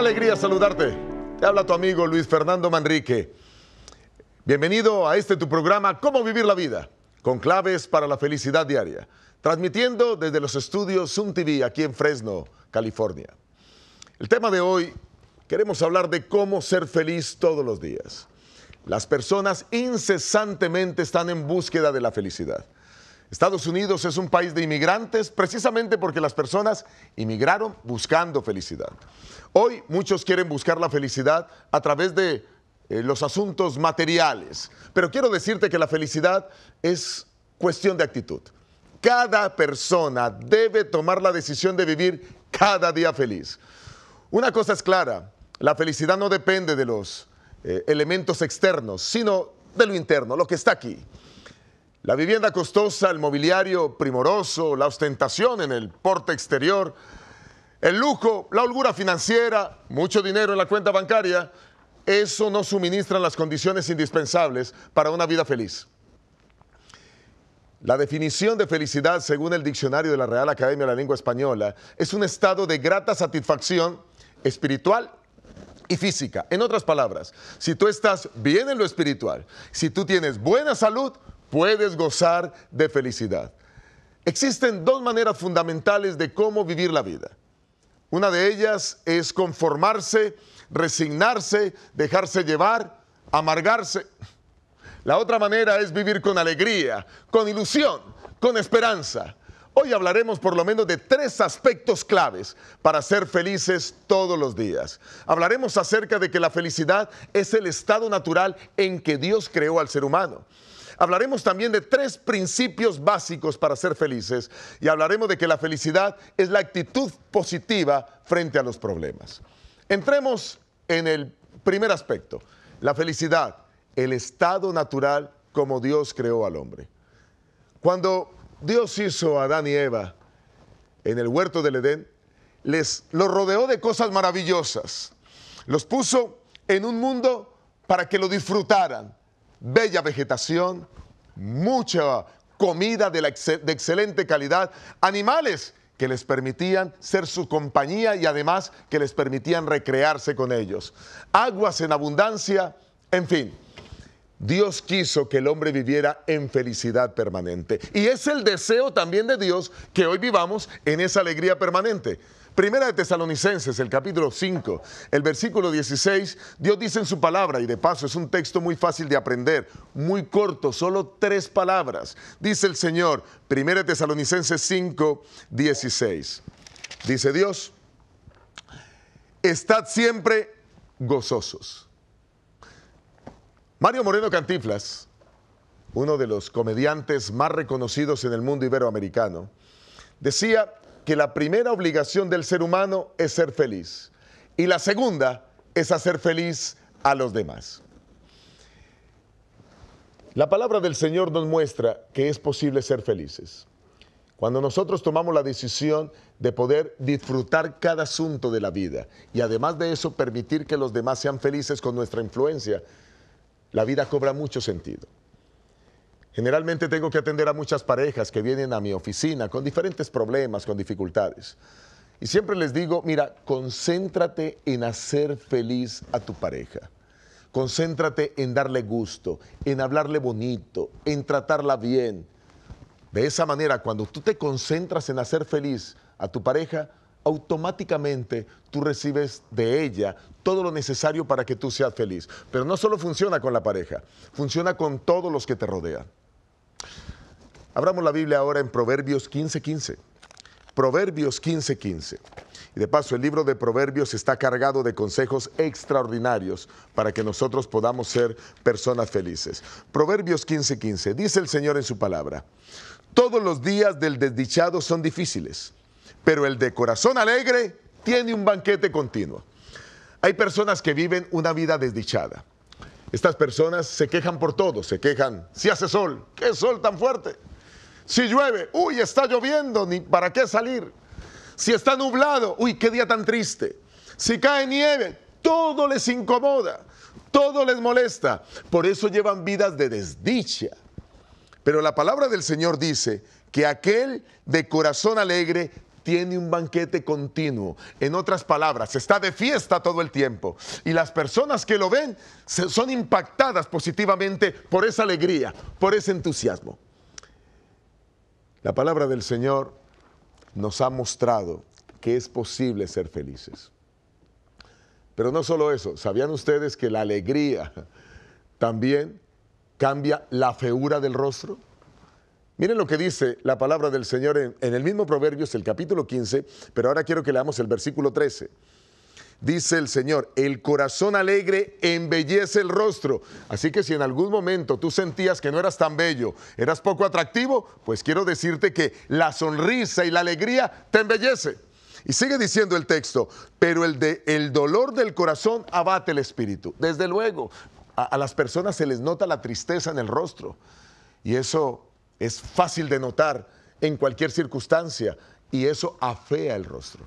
alegría saludarte. Te habla tu amigo Luis Fernando Manrique. Bienvenido a este tu programa Cómo vivir la vida, con claves para la felicidad diaria, transmitiendo desde los estudios Zoom TV aquí en Fresno, California. El tema de hoy queremos hablar de cómo ser feliz todos los días. Las personas incesantemente están en búsqueda de la felicidad. Estados Unidos es un país de inmigrantes precisamente porque las personas inmigraron buscando felicidad. Hoy muchos quieren buscar la felicidad a través de eh, los asuntos materiales, pero quiero decirte que la felicidad es cuestión de actitud. Cada persona debe tomar la decisión de vivir cada día feliz. Una cosa es clara, la felicidad no depende de los eh, elementos externos, sino de lo interno, lo que está aquí. La vivienda costosa, el mobiliario primoroso, la ostentación en el porte exterior, el lujo, la holgura financiera, mucho dinero en la cuenta bancaria, eso no suministran las condiciones indispensables para una vida feliz. La definición de felicidad, según el diccionario de la Real Academia de la Lengua Española, es un estado de grata satisfacción espiritual y física. En otras palabras, si tú estás bien en lo espiritual, si tú tienes buena salud, puedes gozar de felicidad. Existen dos maneras fundamentales de cómo vivir la vida. Una de ellas es conformarse, resignarse, dejarse llevar, amargarse. La otra manera es vivir con alegría, con ilusión, con esperanza. Hoy hablaremos por lo menos de tres aspectos claves para ser felices todos los días. Hablaremos acerca de que la felicidad es el estado natural en que Dios creó al ser humano. Hablaremos también de tres principios básicos para ser felices y hablaremos de que la felicidad es la actitud positiva frente a los problemas. Entremos en el primer aspecto, la felicidad, el estado natural como Dios creó al hombre. Cuando Dios hizo a Adán y Eva en el huerto del Edén, les lo rodeó de cosas maravillosas. Los puso en un mundo para que lo disfrutaran, bella vegetación, mucha comida de, de excelente calidad, animales que les permitían ser su compañía y además que les permitían recrearse con ellos. Aguas en abundancia, en fin. Dios quiso que el hombre viviera en felicidad permanente. Y es el deseo también de Dios que hoy vivamos en esa alegría permanente. Primera de Tesalonicenses, el capítulo 5, el versículo 16, Dios dice en su palabra, y de paso es un texto muy fácil de aprender, muy corto, solo tres palabras. Dice el Señor, Primera de Tesalonicenses 5, 16. Dice Dios, estad siempre gozosos. Mario Moreno Cantiflas, uno de los comediantes más reconocidos en el mundo iberoamericano, decía que la primera obligación del ser humano es ser feliz y la segunda es hacer feliz a los demás. La palabra del Señor nos muestra que es posible ser felices. Cuando nosotros tomamos la decisión de poder disfrutar cada asunto de la vida y además de eso permitir que los demás sean felices con nuestra influencia, la vida cobra mucho sentido. Generalmente tengo que atender a muchas parejas que vienen a mi oficina con diferentes problemas, con dificultades. Y siempre les digo, mira, concéntrate en hacer feliz a tu pareja. Concéntrate en darle gusto, en hablarle bonito, en tratarla bien. De esa manera, cuando tú te concentras en hacer feliz a tu pareja, automáticamente tú recibes de ella todo lo necesario para que tú seas feliz. Pero no solo funciona con la pareja, funciona con todos los que te rodean. Abramos la Biblia ahora en Proverbios 15:15. 15. Proverbios 15:15. 15. Y de paso, el libro de Proverbios está cargado de consejos extraordinarios para que nosotros podamos ser personas felices. Proverbios 15:15. 15. Dice el Señor en su palabra, todos los días del desdichado son difíciles, pero el de corazón alegre tiene un banquete continuo. Hay personas que viven una vida desdichada estas personas se quejan por todo, se quejan. Si hace sol, qué sol tan fuerte. Si llueve, uy, está lloviendo, ni para qué salir. Si está nublado, uy, qué día tan triste. Si cae nieve, todo les incomoda, todo les molesta. Por eso llevan vidas de desdicha. Pero la palabra del Señor dice que aquel de corazón alegre tiene un banquete continuo. En otras palabras, está de fiesta todo el tiempo. Y las personas que lo ven son impactadas positivamente por esa alegría, por ese entusiasmo. La palabra del Señor nos ha mostrado que es posible ser felices. Pero no solo eso, ¿sabían ustedes que la alegría también cambia la feura del rostro? Miren lo que dice la palabra del Señor en, el mismo Proverbios, el capítulo 15, pero ahora quiero que leamos el versículo 13 dice el Señor, el corazón alegre embellece el rostro. Así que si en algún momento tú sentías que no eras tan bello, eras poco atractivo, pues quiero decirte que la sonrisa y la alegría te embellece. Y sigue diciendo el texto, pero el, de, el dolor del corazón abate el espíritu. Desde luego, a, a las personas se les nota la tristeza en el rostro. Y eso es fácil de notar en cualquier circunstancia y eso afea el rostro.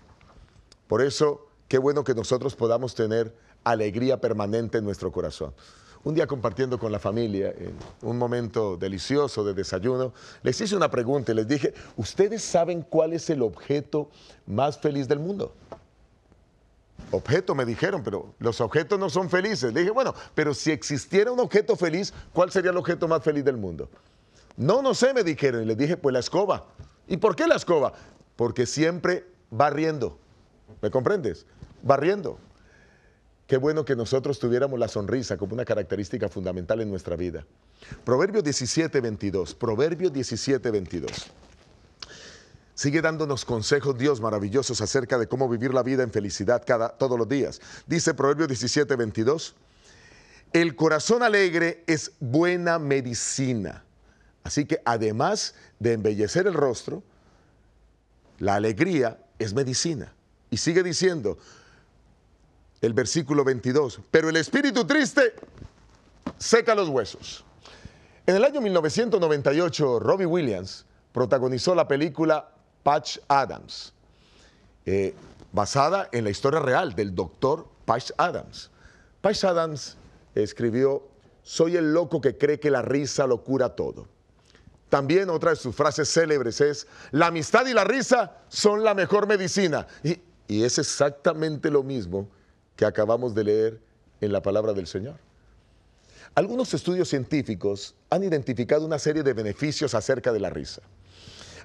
Por eso, qué bueno que nosotros podamos tener alegría permanente en nuestro corazón. Un día compartiendo con la familia, en un momento delicioso de desayuno, les hice una pregunta y les dije, ¿ustedes saben cuál es el objeto más feliz del mundo? Objeto, me dijeron, pero los objetos no son felices. Le dije, bueno, pero si existiera un objeto feliz, ¿cuál sería el objeto más feliz del mundo? No, no sé, me dijeron. Y les dije, pues la escoba. ¿Y por qué la escoba? Porque siempre barriendo. ¿Me comprendes? Barriendo. Qué bueno que nosotros tuviéramos la sonrisa como una característica fundamental en nuestra vida. Proverbio 17, 22. Proverbio 17, 22. Sigue dándonos consejos Dios maravillosos acerca de cómo vivir la vida en felicidad todos los días. Dice Proverbio 17, 22. El corazón alegre es buena medicina Así que además de embellecer el rostro, la alegría es medicina. Y sigue diciendo el versículo 22, pero el espíritu triste seca los huesos. En el año 1998, Robbie Williams protagonizó la película Patch Adams, eh, basada en la historia real del doctor Patch Adams. Patch Adams escribió, Soy el loco que cree que la risa lo cura todo. También otra de sus frases célebres es, la amistad y la risa son la mejor medicina. Y, es exactamente lo mismo que acabamos de leer en la palabra del Señor. Algunos estudios científicos han identificado una serie de beneficios acerca de la risa.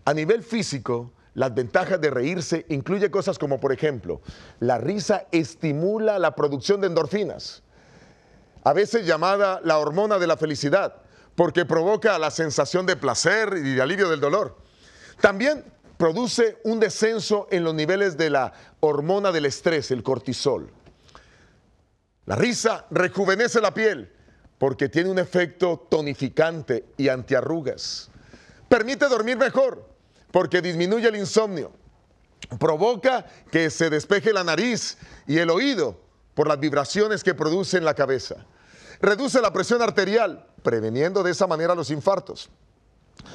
A nivel físico, las ventajas de reírse incluye cosas como, por ejemplo, la risa estimula la producción de endorfinas, a veces llamada la hormona de la felicidad, porque provoca la sensación de placer y de alivio del dolor. También produce un descenso en los niveles de la hormona del estrés, el cortisol. La risa rejuvenece la piel porque tiene un efecto tonificante y antiarrugas. Permite dormir mejor porque disminuye el insomnio. Provoca que se despeje la nariz y el oído por las vibraciones que produce en la cabeza Reduce la presión arterial, preveniendo de esa manera los infartos.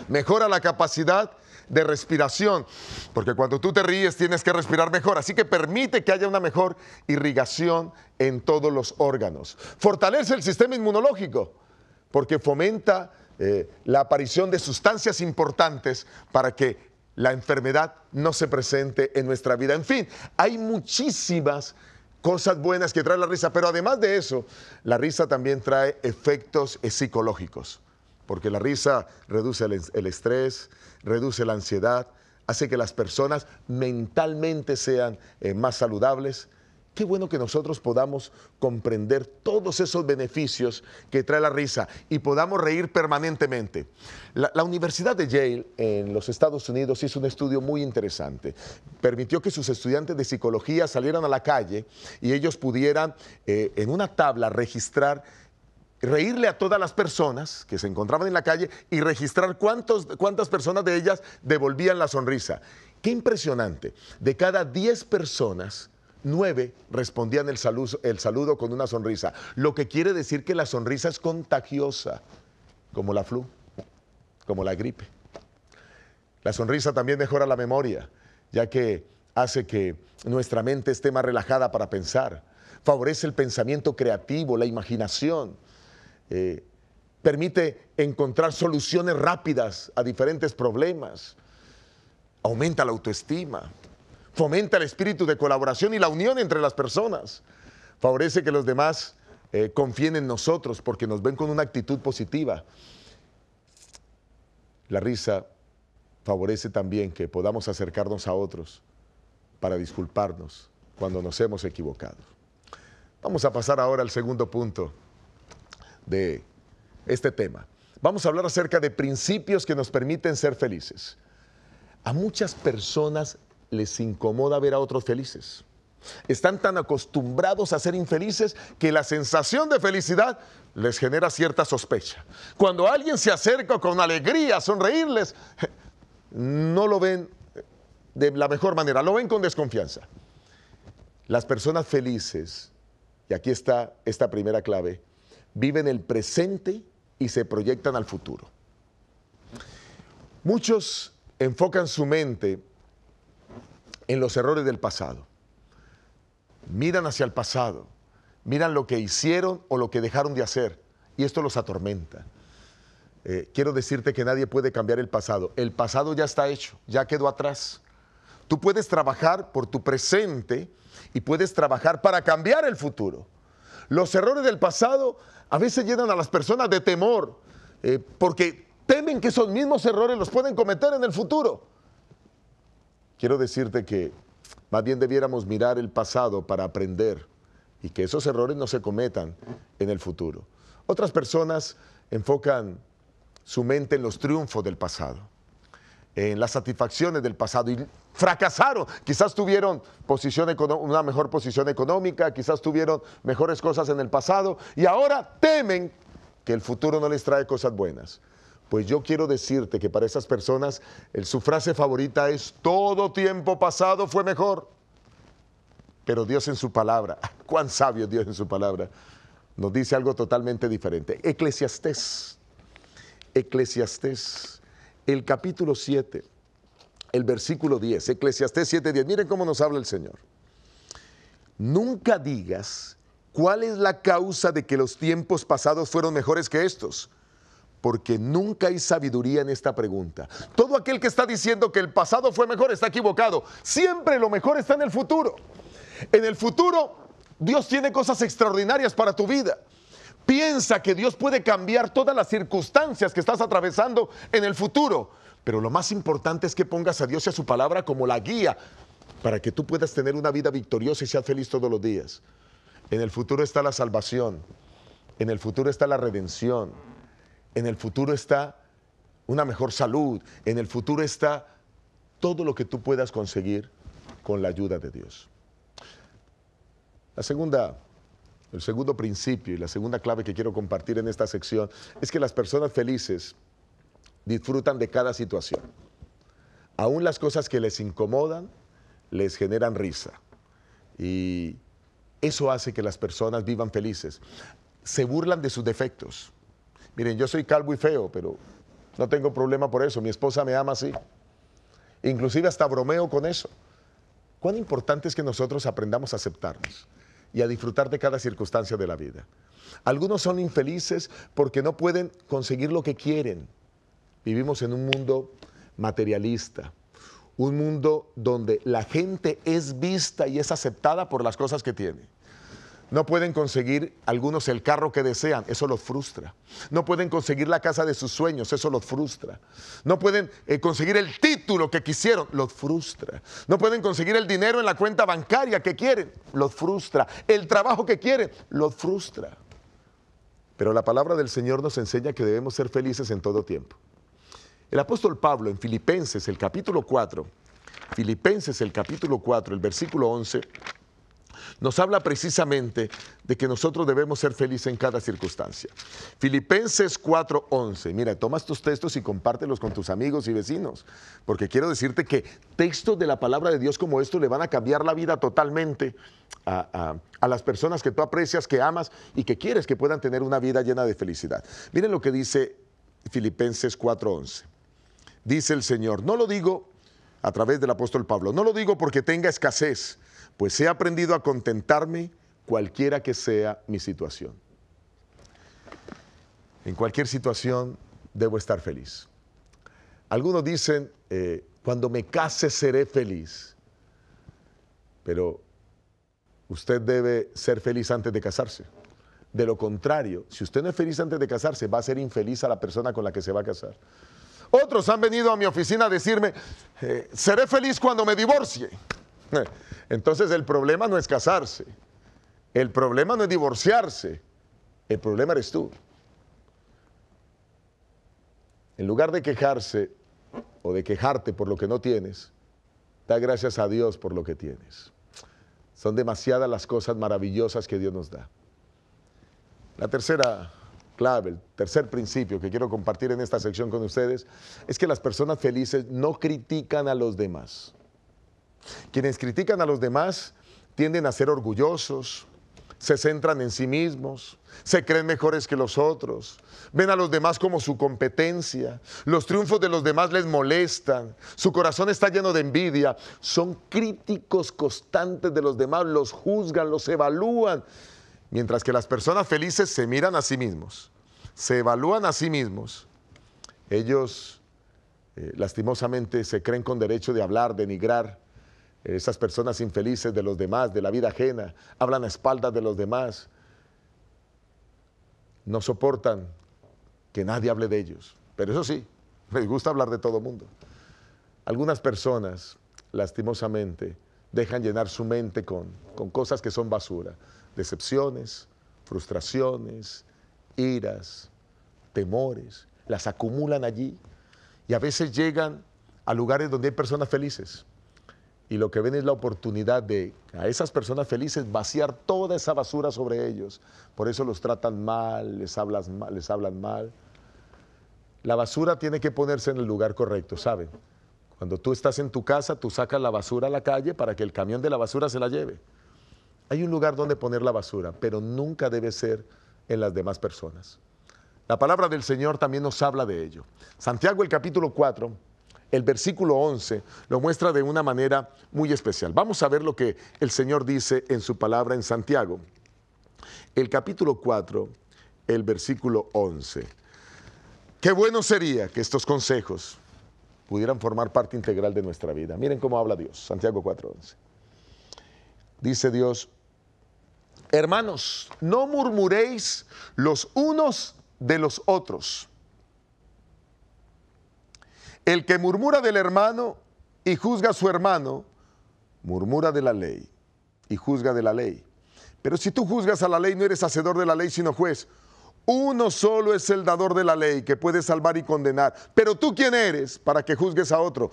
Mejora la capacidad de respiración, porque cuando tú te ríes tienes que respirar mejor, así que permite que haya una mejor irrigación en todos los órganos. Fortalece el sistema inmunológico, porque fomenta eh, la aparición de sustancias importantes para que la enfermedad no se presente en nuestra vida. En fin, hay muchísimas cosas buenas que trae la risa, pero además de eso, la risa también trae efectos psicológicos, porque la risa reduce el, estrés, reduce la ansiedad, hace que las personas mentalmente sean eh, más saludables, Qué bueno que nosotros podamos comprender todos esos beneficios que trae la risa y podamos reír permanentemente. La, Universidad de Yale en los Estados Unidos hizo un estudio muy interesante. Permitió que sus estudiantes de psicología salieran a la calle y ellos pudieran eh, en una tabla registrar reírle a todas las personas que se encontraban en la calle y registrar cuántos, cuántas personas de ellas devolvían la sonrisa. Qué impresionante. De cada 10 personas, nueve respondían el saludo, con una sonrisa, lo que quiere decir que la sonrisa es contagiosa, como la flu, como la gripe. La sonrisa también mejora la memoria, ya que hace que nuestra mente esté más relajada para pensar, favorece el pensamiento creativo, la imaginación, eh, permite encontrar soluciones rápidas a diferentes problemas, aumenta la autoestima, fomenta el espíritu de colaboración y la unión entre las personas. Favorece que los demás eh, confíen en nosotros porque nos ven con una actitud positiva. La risa favorece también que podamos acercarnos a otros para disculparnos cuando nos hemos equivocado. Vamos a pasar ahora al segundo punto de este tema. Vamos a hablar acerca de principios que nos permiten ser felices. A muchas personas les incomoda ver a otros felices. Están tan acostumbrados a ser infelices que la sensación de felicidad les genera cierta sospecha. Cuando alguien se acerca con alegría a sonreírles, no lo ven de la mejor manera, lo ven con desconfianza. Las personas felices, y aquí está esta primera clave, viven el presente y se proyectan al futuro. Muchos enfocan su mente en los errores del pasado. Miran hacia el pasado, miran lo que hicieron o lo que dejaron de hacer y esto los atormenta. Eh, quiero decirte que nadie puede cambiar el pasado. El pasado ya está hecho, ya quedó atrás. Tú puedes trabajar por tu presente y puedes trabajar para cambiar el futuro. Los errores del pasado a veces llenan a las personas de temor eh, porque temen que esos mismos errores los pueden cometer en el futuro quiero decirte que más bien debiéramos mirar el pasado para aprender y que esos errores no se cometan en el futuro. Otras personas enfocan su mente en los triunfos del pasado, en las satisfacciones del pasado y fracasaron. Quizás tuvieron una mejor posición económica, quizás tuvieron mejores cosas en el pasado y ahora temen que el futuro no les trae cosas buenas. Pues yo quiero decirte que para esas personas su frase favorita es todo tiempo pasado fue mejor. Pero Dios en su palabra, cuán sabio Dios en su palabra, nos dice algo totalmente diferente. Eclesiastés, Eclesiastés, el capítulo 7, el versículo 10, Eclesiastés 7, 10. Miren cómo nos habla el Señor. Nunca digas cuál es la causa de que los tiempos pasados fueron mejores que estos porque nunca hay sabiduría en esta pregunta. Todo aquel que está diciendo que el pasado fue mejor está equivocado. Siempre lo mejor está en el futuro. En el futuro, Dios tiene cosas extraordinarias para tu vida. Piensa que Dios puede cambiar todas las circunstancias que estás atravesando en el futuro. Pero lo más importante es que pongas a Dios y a su palabra como la guía para que tú puedas tener una vida victoriosa y sea feliz todos los días. En el futuro está la salvación. En el futuro está la redención en el futuro está una mejor salud, en el futuro está todo lo que tú puedas conseguir con la ayuda de Dios. el segundo principio y la segunda clave que quiero compartir en esta sección es que las personas felices disfrutan de cada situación. Aún las cosas que les incomodan les generan risa. Y eso hace que las personas vivan felices. Se burlan de sus defectos Miren, yo soy calvo y feo, pero no tengo problema por eso. Mi esposa me ama así. Inclusive hasta bromeo con eso. Cuán importante es que nosotros aprendamos a aceptarnos y a disfrutar de cada circunstancia de la vida. Algunos son infelices porque no pueden conseguir lo que quieren. Vivimos en un mundo materialista, un mundo donde la gente es vista y es aceptada por las cosas que tiene. No pueden conseguir algunos el carro que desean, eso los frustra. No pueden conseguir la casa de sus sueños, eso los frustra. No pueden eh, conseguir el título que quisieron, los frustra. No pueden conseguir el dinero en la cuenta bancaria que quieren, los frustra. El trabajo que quieren, los frustra. Pero la palabra del Señor nos enseña que debemos ser felices en todo tiempo. El apóstol Pablo en Filipenses, el capítulo 4, Filipenses, el capítulo 4, el versículo 11 nos habla precisamente de que nosotros debemos ser felices en cada circunstancia. Filipenses 4:11. Mira, toma estos textos y compártelos con tus amigos y vecinos, porque quiero decirte que textos de la palabra de Dios como esto le van a cambiar la vida totalmente a, las personas que tú aprecias, que amas y que quieres que puedan tener una vida llena de felicidad. Miren lo que dice Filipenses 4:11. Dice el Señor, no lo digo a través del apóstol Pablo, no lo digo porque tenga escasez, pues he aprendido a contentarme cualquiera que sea mi situación. En cualquier situación debo estar feliz. Algunos dicen, eh, cuando me case seré feliz, pero usted debe ser feliz antes de casarse. De lo contrario, si usted no es feliz antes de casarse, va a ser infeliz a la persona con la que se va a casar. Otros han venido a mi oficina a decirme, eh, seré feliz cuando me divorcie. Eh, entonces el problema no es casarse, el problema no es divorciarse, el problema eres tú. En lugar de quejarse o de quejarte por lo que no tienes, da gracias a Dios por lo que tienes. Son demasiadas las cosas maravillosas que Dios nos da. La tercera clave, el tercer principio que quiero compartir en esta sección con ustedes es que las personas felices no critican a los demás. Quienes critican a los demás tienden a ser orgullosos, se centran en sí mismos, se creen mejores que los otros, ven a los demás como su competencia, los triunfos de los demás les molestan, su corazón está lleno de envidia, son críticos constantes de los demás, los juzgan, los evalúan, mientras que las personas felices se miran a sí mismos, se evalúan a sí mismos. Ellos eh, lastimosamente se creen con derecho de hablar, denigrar, esas personas infelices de los demás, de la vida ajena, hablan a espaldas de los demás, no soportan que nadie hable de ellos. Pero eso sí, les gusta hablar de todo mundo. Algunas personas, lastimosamente, dejan llenar su mente con, con cosas que son basura, decepciones, frustraciones, iras, temores, las acumulan allí y a veces llegan a lugares donde hay personas felices y lo que ven es la oportunidad de a esas personas felices vaciar toda esa basura sobre ellos. Por eso los tratan mal, les, hablas, les hablan mal. La basura tiene que ponerse en el lugar correcto, ¿saben? Cuando tú estás en tu casa, tú sacas la basura a la calle para que el camión de la basura se la lleve. Hay un lugar donde poner la basura, pero nunca debe ser en las demás personas. La palabra del Señor también nos habla de ello. Santiago el capítulo 4, el versículo 11 lo muestra de una manera muy especial. Vamos a ver lo que el Señor dice en su palabra en Santiago. El capítulo 4, el versículo 11. Qué bueno sería que estos consejos pudieran formar parte integral de nuestra vida. Miren cómo habla Dios, Santiago 4:11. Dice Dios, hermanos, no murmuréis los unos de los otros el que murmura del hermano y juzga a su hermano, murmura de la ley y juzga de la ley. Pero si tú juzgas a la ley, no eres hacedor de la ley, sino juez. Uno solo es el dador de la ley que puede salvar y condenar. Pero tú quién eres para que juzgues a otro?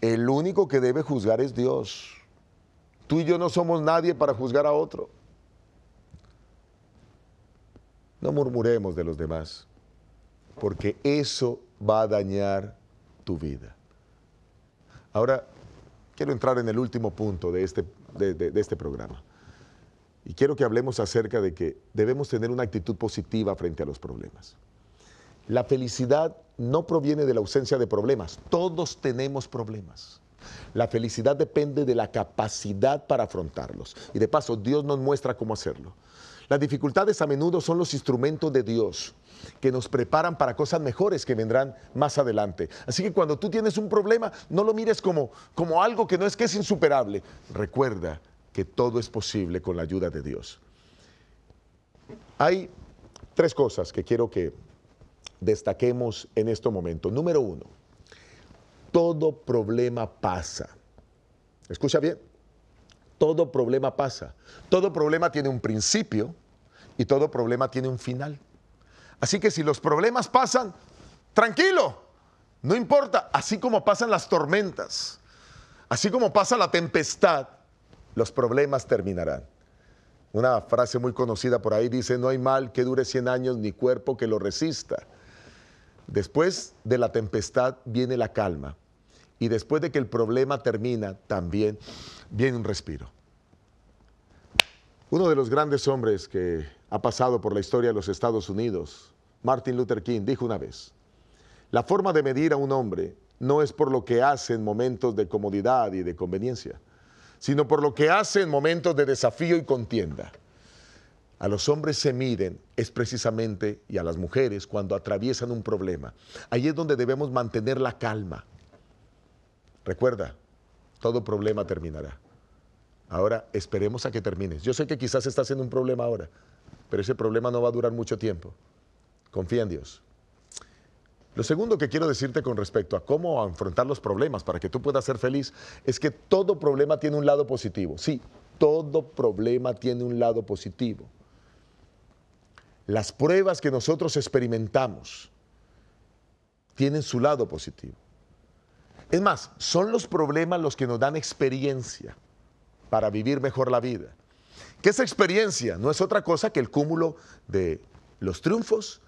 El único que debe juzgar es Dios. Tú y yo no somos nadie para juzgar a otro. No murmuremos de los demás, porque eso va a dañar tu vida. Ahora, quiero entrar en el último punto de este, este programa. Y quiero que hablemos acerca de que debemos tener una actitud positiva frente a los problemas. La felicidad no proviene de la ausencia de problemas. Todos tenemos problemas. La felicidad depende de la capacidad para afrontarlos. Y de paso, Dios nos muestra cómo hacerlo. Las dificultades a menudo son los instrumentos de Dios que nos preparan para cosas mejores que vendrán más adelante. Así que cuando tú tienes un problema, no lo mires como, como algo que no es que es insuperable. Recuerda que todo es posible con la ayuda de Dios. Hay tres cosas que quiero que destaquemos en este momento. Número uno, todo problema pasa. Escucha bien, todo problema pasa. Todo problema tiene un principio y todo problema tiene un final. Así que si los problemas pasan, tranquilo, no importa, así como pasan las tormentas, así como pasa la tempestad, los problemas terminarán. Una frase muy conocida por ahí dice, no hay mal que dure 100 años ni cuerpo que lo resista. Después de la tempestad viene la calma y después de que el problema termina, también viene un respiro. Uno de los grandes hombres que ha pasado por la historia de los Estados Unidos, Martin Luther King, dijo una vez, la forma de medir a un hombre no es por lo que hace en momentos de comodidad y de conveniencia, sino por lo que hace en momentos de desafío y contienda. A los hombres se miden es precisamente, y a las mujeres, cuando atraviesan un problema. Ahí es donde debemos mantener la calma, Recuerda, todo problema terminará. Ahora esperemos a que termines. Yo sé que quizás estás en un problema ahora, pero ese problema no va a durar mucho tiempo. Confía en Dios. Lo segundo que quiero decirte con respecto a cómo afrontar los problemas para que tú puedas ser feliz es que todo problema tiene un lado positivo. Sí, todo problema tiene un lado positivo. Las pruebas que nosotros experimentamos tienen su lado positivo. Es más, son los problemas los que nos dan experiencia para vivir mejor la vida. Que esa experiencia no es otra cosa que el cúmulo de los triunfos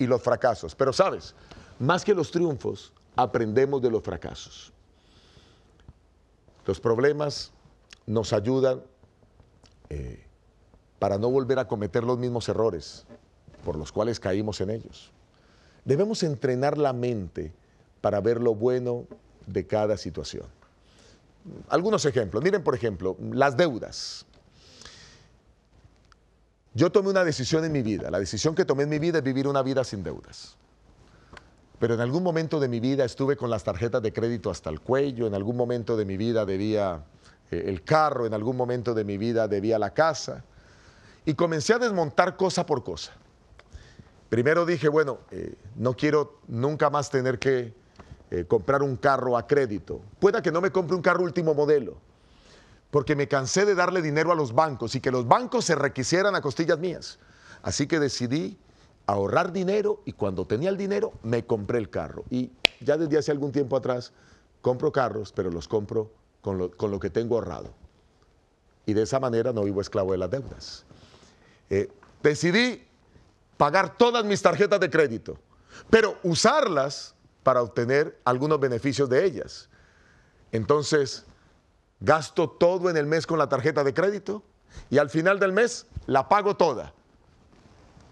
y los fracasos. Pero sabes, más que los triunfos, aprendemos de los fracasos. Los problemas nos ayudan eh, para no volver a cometer los mismos errores por los cuales caímos en ellos. Debemos entrenar la mente para ver lo bueno de cada situación. Algunos ejemplos. Miren, por ejemplo, las deudas. Yo tomé una decisión en mi vida. La decisión que tomé en mi vida es vivir una vida sin deudas. Pero en algún momento de mi vida estuve con las tarjetas de crédito hasta el cuello, en algún momento de mi vida debía eh, el carro, en algún momento de mi vida debía la casa. Y comencé a desmontar cosa por cosa. Primero dije, bueno, eh, no quiero nunca más tener que eh, comprar un carro a crédito. Pueda que no me compre un carro último modelo, porque me cansé de darle dinero a los bancos y que los bancos se requisieran a costillas mías. Así que decidí ahorrar dinero y cuando tenía el dinero me compré el carro. Y ya desde hace algún tiempo atrás compro carros, pero los compro con lo, que tengo ahorrado. Y de esa manera no vivo esclavo de las deudas. Eh, decidí pagar todas mis tarjetas de crédito, pero usarlas para obtener algunos beneficios de ellas. Entonces, gasto todo en el mes con la tarjeta de crédito y al final del mes la pago toda.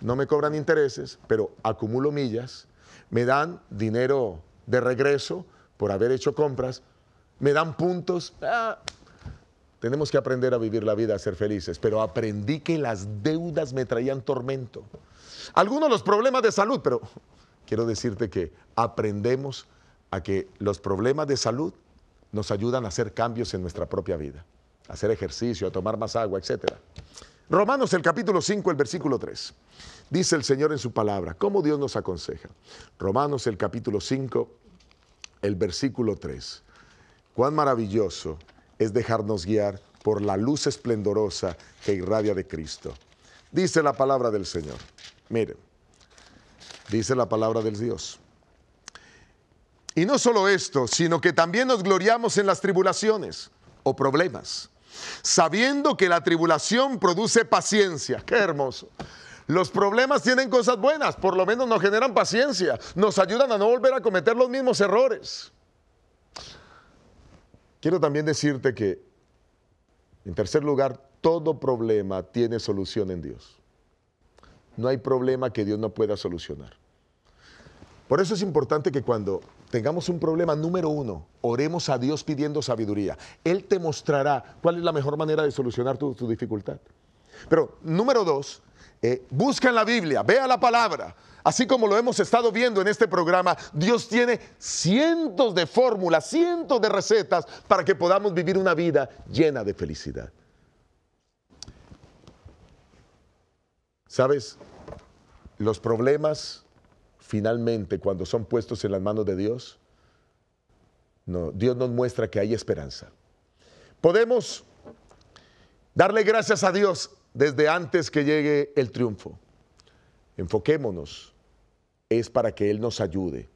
No me cobran intereses, pero acumulo millas, me dan dinero de regreso por haber hecho compras, me dan puntos. Ah, tenemos que aprender a vivir la vida, a ser felices, pero aprendí que las deudas me traían tormento. Algunos los problemas de salud, pero quiero decirte que aprendemos a que los problemas de salud nos ayudan a hacer cambios en nuestra propia vida, a hacer ejercicio, a tomar más agua, etc. Romanos el capítulo 5, el versículo 3. Dice el Señor en su palabra, ¿cómo Dios nos aconseja? Romanos el capítulo 5, el versículo 3. Cuán maravilloso es dejarnos guiar por la luz esplendorosa que irradia de Cristo. Dice la palabra del Señor. Miren, dice la palabra del Dios. Y no solo esto, sino que también nos gloriamos en las tribulaciones o problemas, sabiendo que la tribulación produce paciencia. Qué hermoso. Los problemas tienen cosas buenas, por lo menos nos generan paciencia, nos ayudan a no volver a cometer los mismos errores. Quiero también decirte que, en tercer lugar, todo problema tiene solución en Dios no hay problema que Dios no pueda solucionar. Por eso es importante que cuando tengamos un problema, número uno, oremos a Dios pidiendo sabiduría. Él te mostrará cuál es la mejor manera de solucionar tu, dificultad. Pero número dos, eh, busca en la Biblia, vea la palabra. Así como lo hemos estado viendo en este programa, Dios tiene cientos de fórmulas, cientos de recetas para que podamos vivir una vida llena de felicidad. ¿Sabes? Los problemas, finalmente, cuando son puestos en las manos de Dios, Dios nos muestra que hay esperanza. Podemos darle gracias a Dios desde antes que llegue el triunfo. Enfoquémonos, es para que Él nos ayude.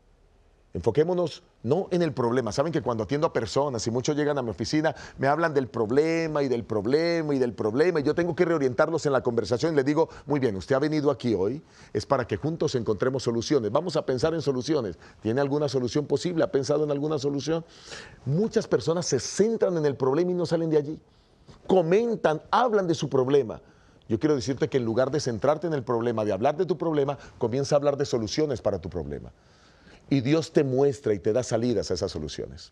Enfoquémonos no en el problema. Saben que cuando atiendo a personas y muchos llegan a mi oficina, me hablan del problema y del problema y del problema y yo tengo que reorientarlos en la conversación y les digo, muy bien, usted ha venido aquí hoy, es para que juntos encontremos soluciones. Vamos a pensar en soluciones. ¿Tiene alguna solución posible? ¿Ha pensado en alguna solución? Muchas personas se centran en el problema y no salen de allí. Comentan, hablan de su problema. Yo quiero decirte que en lugar de centrarte en el problema, de hablar de tu problema, comienza a hablar de soluciones para tu problema y Dios te muestra y te da salidas a esas soluciones.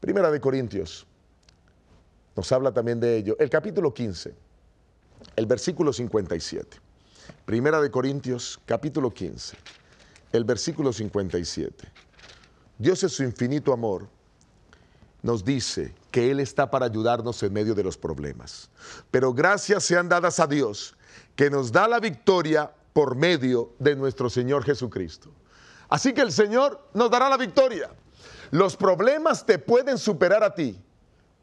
Primera de Corintios nos habla también de ello. El capítulo 15, el versículo 57. Primera de Corintios, capítulo 15, el versículo 57. Dios en su infinito amor nos dice que Él está para ayudarnos en medio de los problemas. Pero gracias sean dadas a Dios que nos da la victoria por medio de nuestro Señor Jesucristo. Así que el Señor nos dará la victoria. Los problemas te pueden superar a ti,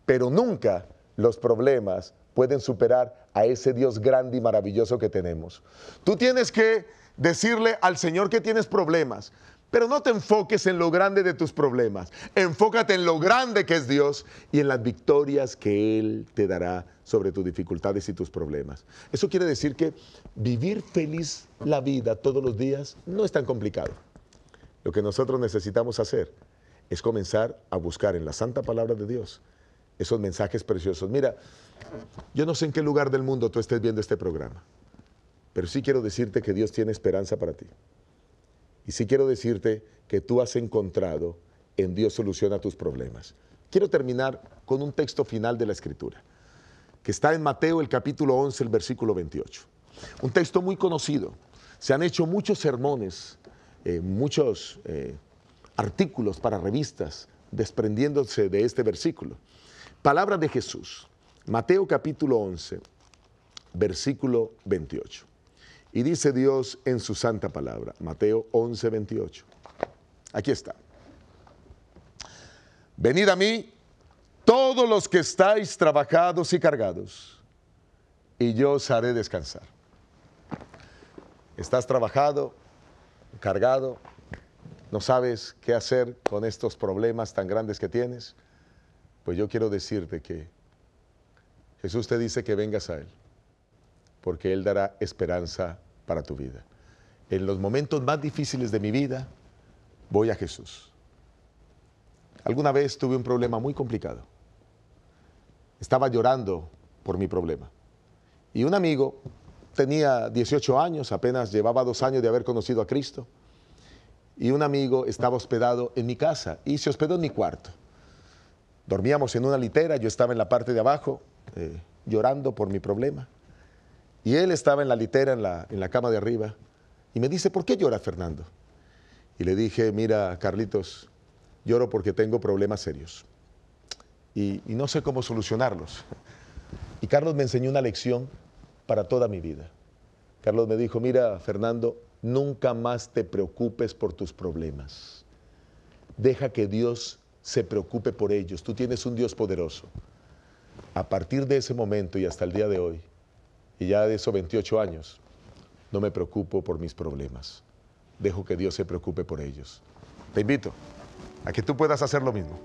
pero nunca los problemas pueden superar a ese Dios grande y maravilloso que tenemos. Tú tienes que decirle al Señor que tienes problemas, pero no te enfoques en lo grande de tus problemas. Enfócate en lo grande que es Dios y en las victorias que Él te dará sobre tus dificultades y tus problemas. Eso quiere decir que vivir feliz la vida todos los días no es tan complicado. Lo que nosotros necesitamos hacer es comenzar a buscar en la santa palabra de Dios esos mensajes preciosos. Mira, yo no sé en qué lugar del mundo tú estés viendo este programa, pero sí quiero decirte que Dios tiene esperanza para ti. Y sí quiero decirte que tú has encontrado en Dios solución a tus problemas. Quiero terminar con un texto final de la Escritura, que está en Mateo el capítulo 11, el versículo 28. Un texto muy conocido. Se han hecho muchos sermones eh, muchos eh, artículos para revistas desprendiéndose de este versículo. Palabra de Jesús, Mateo capítulo 11, versículo 28. Y dice Dios en su santa palabra, Mateo 11, 28. Aquí está. Venid a mí todos los que estáis trabajados y cargados, y yo os haré descansar. ¿Estás trabajado? cargado, no sabes qué hacer con estos problemas tan grandes que tienes, pues yo quiero decirte que Jesús te dice que vengas a Él, porque Él dará esperanza para tu vida. En los momentos más difíciles de mi vida, voy a Jesús. Alguna vez tuve un problema muy complicado. Estaba llorando por mi problema. Y un amigo tenía 18 años, apenas llevaba dos años de haber conocido a Cristo. Y un amigo estaba hospedado en mi casa y se hospedó en mi cuarto. Dormíamos en una litera, yo estaba en la parte de abajo eh, llorando por mi problema. Y él estaba en la litera, en la, en la cama de arriba. Y me dice, ¿por qué llora Fernando? Y le dije, mira, Carlitos, lloro porque tengo problemas serios. y no sé cómo solucionarlos. Y Carlos me enseñó una lección para toda mi vida. Carlos me dijo, mira Fernando, nunca más te preocupes por tus problemas. Deja que Dios se preocupe por ellos. Tú tienes un Dios poderoso. A partir de ese momento y hasta el día de hoy, y ya de esos 28 años, no me preocupo por mis problemas. Dejo que Dios se preocupe por ellos. Te invito a que tú puedas hacer lo mismo.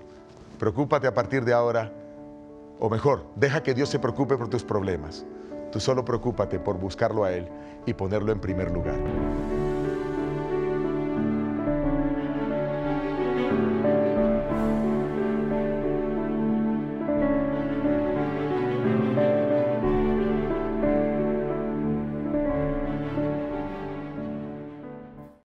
Preocúpate a partir de ahora, o mejor, deja que Dios se preocupe por tus problemas. Tú solo preocúpate por buscarlo a Él y ponerlo en primer lugar.